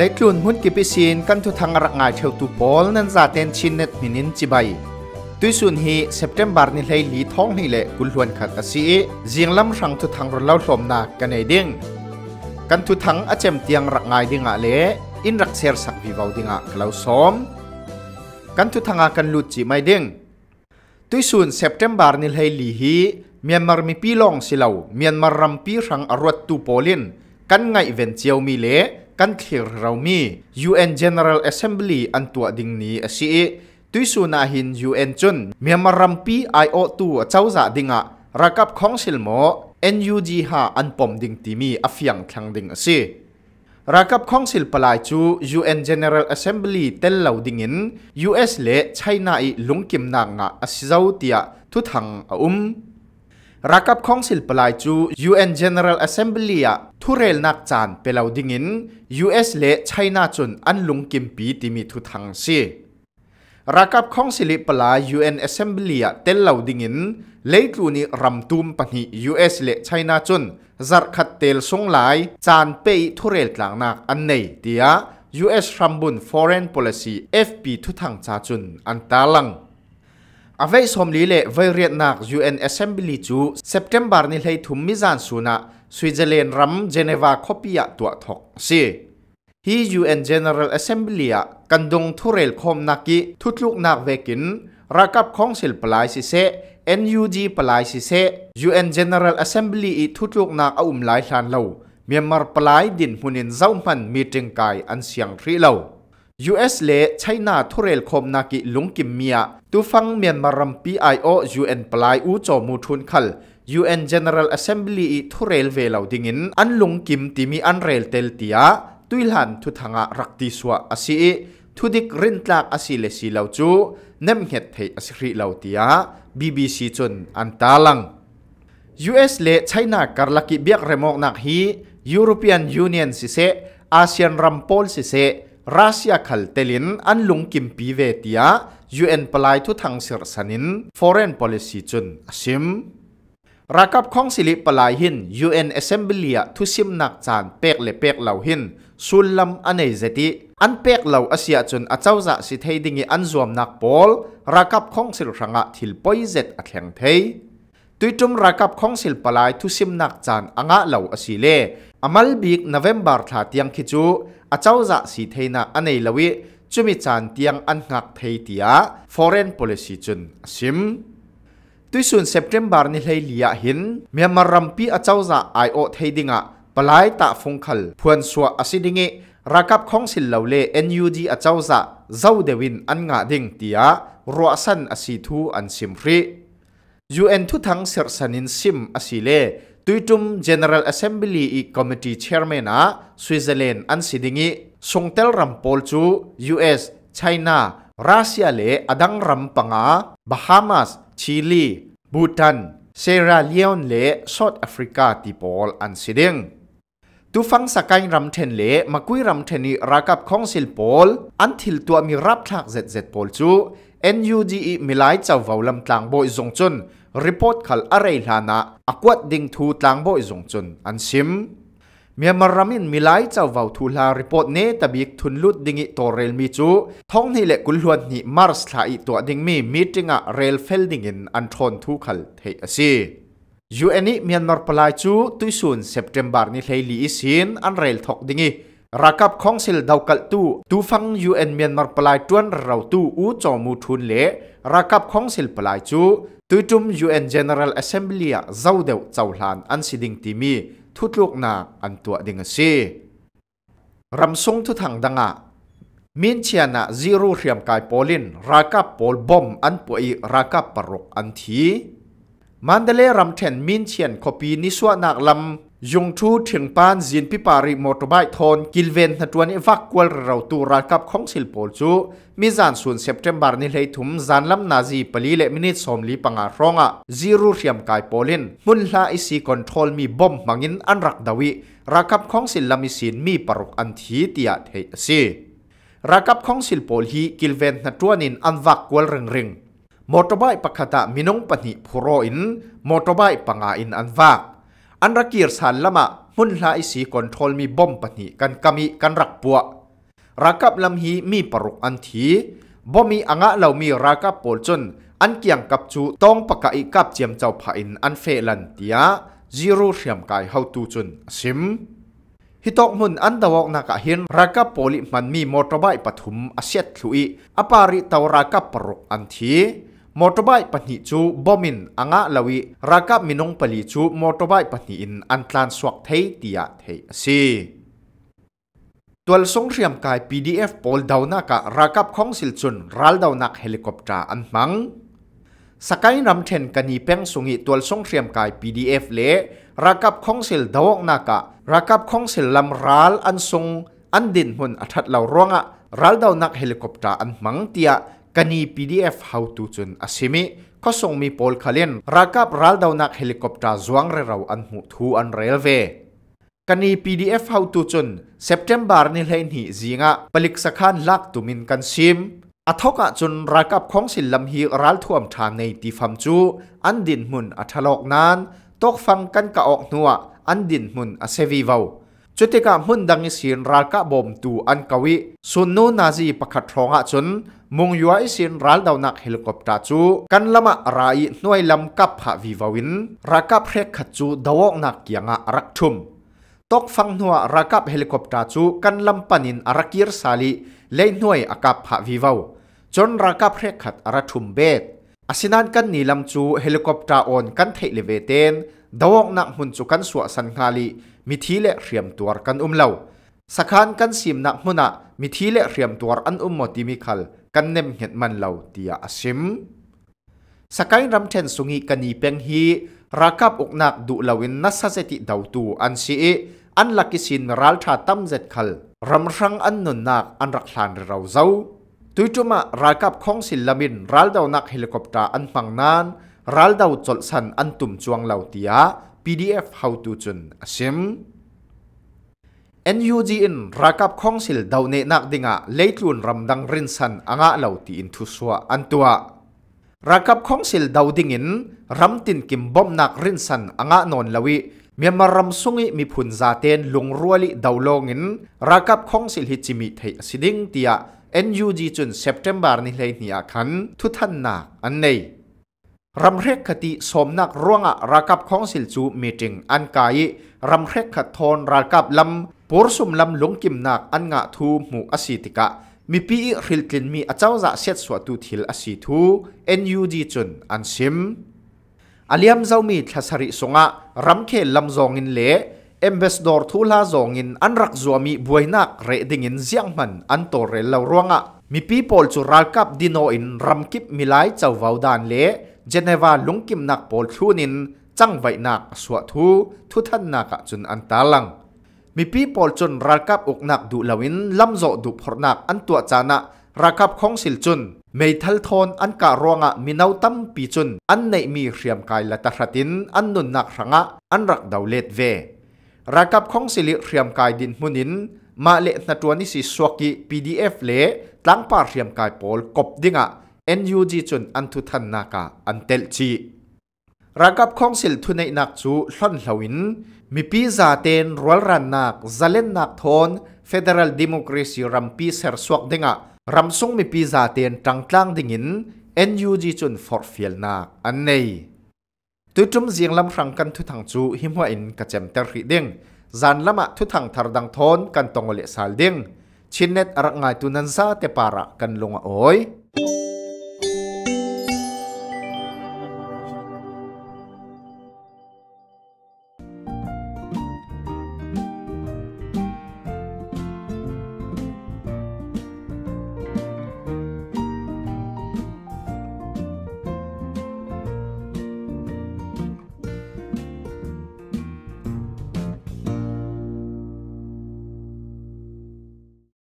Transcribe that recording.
ลยกลุ่นหุ่นกิปิซินกันทุทางรักงายเทวตุปอลนั้นจาเตนชินเนตมินินจิบายตุยสุนฮีเซปเทมบาร์นิเลยลีท้องนี่แหละกุลวนขัดอสีเจียงลำรังทุทางรถเล่าสมนากันในดิ่งกันทุทังอาเจมเตียงรักงายดิงอะเลอินรักเซอร์สักวิวาวดิงอะเล่าสมกันทุทังอากันลุจิไม่ดิ่งตุยสุนเซปเทมบาร์นิเลยลีฮีเมียนมาร์มีพีลองสิเลาเมียนมาร์รัมพีรังอรวดตูโอลินกันไงเวนเจียวมีเล kan khir raumi UN General Assembly an tua ding ni a si tui su na hin UN chun Myanmar rampi IO tu a chauza dinga rakap khongsil mo NUG ha an pom ding timi a fiang thlang ding a si rakap khongsil palai chu UN General Assembly tel lo dingin US le China i lungkim na nga asizau tia thu thang a um rakap khongsil palai chu UN General Assembly a ทุเรลนักจานเปลาดิ่งิน US เละไชน่าจนอันลุงกิมปีติมีทุทังซีรักับของสิลิปลา UN Assembly เตลเหล่าดิ่งินเลยตูนีรำตูมปนิ US เละไชน่าจนจัดขัดเตลสงหลายจานเปยทุเรลกลางนักอันในเดีย US รัมบุน Foreign Policy FP ทุทังจาจนอันตาลังอเวสมลีเลไวเรียนนัก UN Assembly จู September นี้เลยถุมมิจานสูนะสวิตเซอร์แลนด์รัมเจเนวาคอปิอาตัวทอกซีฮียูเอ็นเจเนอเรลแอสเซมบลีอากันดงทุเรลคอมนักกิทุตลุกนักเวกินรักับของศิลปลายสิเซเอ็นยูจีปลายสิเซยูเอ็ UN General a s เซมบลีอีทุตลุกนักอุ้มหลายชานเลาเมียนมาร์ปลายดินหุนินเจ้ามันมีจึงกายอันเสียงรีเลว US เลใช้นาทุเรลคมนักิลุงกิมเมียตูฟังเมียนมารัมปีไอโอยูเอ็นปลายอูโจมูทุนคัล UN General Assembly อีทุเรลเวลาดิ่งอินอันลุงกิมติมีอันเรลเตลตียาตุยหันทุทางะรักติสวะอาศีทุดิกรินตลากอาศีเลสีเลาจูเนมเหตเทอาศีริเลาตีย BBC จนอันตาลัง US เลไชน่าการลักเบียกเรมอกนักฮี European Union สิเซอาเซียนรัมโพลสิเซรัสเซียขัลเตลินอันลุงกิมปีเวตียา UN ปลายทุทางสิรสนิน Foreign Policy จนอาสิมรักับของสิริปลายหิน UN Assembly ทุสิมนักจานเป็กเลเป็กเหล่าหินสุลลัมอันเอเจติอันเป็กเหล่าอาเซียจนอาเจ้าจะสิเทดิงอันรวมนักบอลรักับของสิรชงะทิลปอยเจตอัคแข่งเทตุยจุมรักับของสิลปลายทุสิมนักจานอ่างเหล่าอาศิเลอมัลบิกนเวมบาร์ทาเตียงคิจูอาเจ้าจะสิเทนะอันเอลวิจุมิจานเตียงอันหักเทเตีย foreign policy จุนซิมตุยส่วนเซปเทมบาร์นี่เลเลียหินเมียมารัมพีอาเจ้าจะไอโอเทดิงะปลายตาฟงคัลพวนสัวอสิดิงะรักับของสิลเลวเล่ NUD อาเจ้าจะเจ้าเดวินอันงาดิงเตียรัวสันอสิทูอันซิมฟรียูเอ็นทุทังเซอร์สันินซิมอสิเลตุยจุม General Assembly อีคอมมิตี้ชียร์เมนอะสวิตเซอร์แลนด์อันสิดิงะส่งเตลรัมโพลจู US China รัสเซียเล่อดังรัมปังะาบาฮามาสชิลีบูตันเซราเลียนเลซดแอฟริกาติปอลอันสิเดงตวฟังสกายรัมเทนเลมาคุยรัมเทนีรักับของสิลปอลอันทิลตัวมีรับทักเจ็ดเจ็ดปอลจู NUDE มิไลเจ้าวาวลำตางบอยจงจุนรีพอร์ตขาลอะไรลานะอากวดดิงทูตลางบอยจงจุนอันซิมเมียมารามินมีหลายเจ้าวาวทูลารีพอร์ตเนตบิกทุนลุดดิงอิตัวเรลมีจูท้องนี่แหละกุลวนนี่มาร์สลายตัวดิงมีมีจิงอะเรลเฟลดิงินอันทอนทุกขลเทอสียูเอ็นีเมียนมาร์ปลายจูตุยซุนเซปเทมบาร์นี่เลยลีอิสินอันเรลทอกดิงอิรักับของสิลดาวกัลตูตูฟังยูเอ็นเมียนมาร์ปลายจวนเราตูอูจอมูทุนเละรักับของสิลปลายจูตุยจุมยูเอ็นเจเนอเรลแอสเซมบลียเจ้าเดวเจ้าหลานอันสิดิงตีมีทุตลูกนาอันตัวดิงซีรำซงทุทางดังะมินเชียนะซิรูเรียมกายโพลิน รากับโพลบอมอันป่วยรากับปรกอันที มันเดเลรำเทนมินเชียนคปีนิสวนักลำยุงทูถึงปานยินพิปาริมอเตอร์ไบค์ทอนกิลเวนทัตวันนี้ักกวลเราตูรักับของสิลปอลจูมิจานส่วนเซปเทมบาร์นีเลยถุมจานลำนาจีปลีเลมินิตสอมลีปังอารองะซีรูเทียมกายโปลินมุนลาอิซีคอนโทรลมีบอมมังินอันรักดาวิรักกับของสิลลามิสินมีปรุกอันทีเตียเทซีรักกับของสิลปอลฮีกิลเวนทัตวันินอันวักกวลเริงเริงมอเตอร์ไบค์ปะคตะมินงปนิพุโรอินมอเตอร์ไบค์ปังอาอินอันวักอันรักเกียรสันละมะมุนลายสีคอนโทรลมีบอมปนิกันกามีกันรักปัวรักกับลำฮีมีปรุกอันทีบอมีอ่างเหล่ามีรักกับปลจนอันเกี่ยงกับจูต้องปะกาศกับเจียมเจ้าพายินอันเฟลันเตียจิรูเสียมกายเฮาตูจนซิมฮิตอกมุนอันดาวกนักเห็นรักกับโปลิมันมีมอเตอร์ไบค์ปฐุมอาเซียตลุยอปาริตาวรักกับปรุกอันที motorbike pahni chu bomin anga lawi rakap minung pali chu motorbike pahni in antlan swak thei tia thei si tual song riam kai pdf pol dawna ka rakap khong sil chun ral dawnak helicopter an mang sakai ram then kani peng sungi tual song riam kai pdf le rakap khong sil dawok na ka rakap khong sil lam ral an sung an din hun athat law ronga ral dawnak helicopter an mang tia kani PDF how to chun asimi khosong mi pol khalin rakap ral daw nak helicopter zuang re raw an mu thu an railway kani PDF how to chun September ni lein hi zinga palik sakhan lak tumin kan sim athoka chun rakap khong sil lam hi ral thuam tham nei ti fam chu an din mun athalok nan tok fang kan ka ok nuwa an din mun asevi vau จุดที่กับหุ่นดังอิสินรัลกับบอมตูอันกวีสุนนูนาจีประคัดรองอาชนมุงยัวอสินรัลดาวนักเฮลิคอปเตอร์จูกันละมะรายหน่วยลำกับหาวิวาวินรักกับเรกขจูดาวนักยังอารักชุมตกฟังหนัวรักกับเฮลิคอปเตอร์จูกันลำปันินอารักีร์ซาลีเลยหน่วยอากับหาวิวาวจนรักกับเรกขัดอารักชุมเบ็ดอาศินันกันนีลำจูเฮลิคอปเตอร์ออนกันเทเลเวเตนดาวนักหุ่นจูกันสวสันคาลีมิทีเละเรียมตัวกันอุ้มเล่าสักการกันสิมนักมุนะมิทีเละเรียมตัวอันอุ้มมติมิคัลกันเนมเห็ดมันเล่าเตียอสิมสักการรำเชนสุงีกันอีเป็งฮีรักับอกนักดุลาวินนัสเซติดาวตูอันซีอันลักิสินรัลชาตัมเซตคัลรำรังอันนุนนักอันรักษลานเราเจ้าตัวจุมารักับของศิลามินรัลดาวนักเฮลิคอปเตอร์อันฟังนานรัลดาวจดสันอันตุ่มจวงเหล่าเตีย PDF how to chun asim NUG in rakap khongsil daune nak dinga leitlun ramdang rinsan anga lauti in thuswa antua rakap khongsil dauding in ramtin kim bom nak rinsan anga non lawi Myanmar ram sungi mi phun zaten l u n g r u a l i daulongin rakap khongsil hi chimi thei siding tia NUG chun September ni lei nia khan thuthan na an nei รำเรกขติสมนักร่วงรักับของสิลจูมีจิงอันกายรำเรกขทอนรักับลำปูรสุมลำลงกิมนักอันงะทูหมูอสิติกะมีปีริลกินมีอาจารจ์เสียสวตุทิลอสิทููดีจุนอันซิมอาเลียมเจ้ามีทัศริสงะรำเคลำจองินเละเอ็มเบสดอร์ทูลาจองินอันรักจวมีบวยนักเรดิงินเซียงมันอันโตเรลลร่วงะมีปีโพลจุรักับดิโนอินรำกิบมิไลเจ้าวาวดานเละเจเนวาลุงกิมนักโอลทูนินจังไวนักสวัทูทุทันนักจุนอันตาลังมีปีปอลจนรักับอกนักดูลวินลำโจดูพรนักอันตัวจานะรักับของสิลจุนไม่ทัลทอนอันกะรวงะมีนาตั้มปีจุนอันในมีเรียมกายละตะตินอันนุนนักรังะอันรักดาวเลดเวรักับของสิลิเรียมกายดินมุนินมาเลนตัวนิสิสวกิ PDF เลตั้งปาเรียมกายปอลกบดิงะ NUG จุนอันทุทันนากาอันเตลจีระกับของสิลทุนในนักจูหล่อนหลวินมีปีซาเตนรัลรันนักซาเลนนักทอนเฟเดรัลดิ m o คร a c y รัมปีเซอร์สวกเดงะรัมซุงมีปีซาเตนจังกลางดิ่งิน NUG จุนฟอร์ฟิลนักอันเนยตุจุมเสียงลำรังกันทุทังจูหิมวอินกระเจมเตอร์ฮิดดงจันละมะทุทังทารดังทอนกันตองเลสาลเดงชินเนตอรักงายตุนันซาเตปาระกันลงอ้อย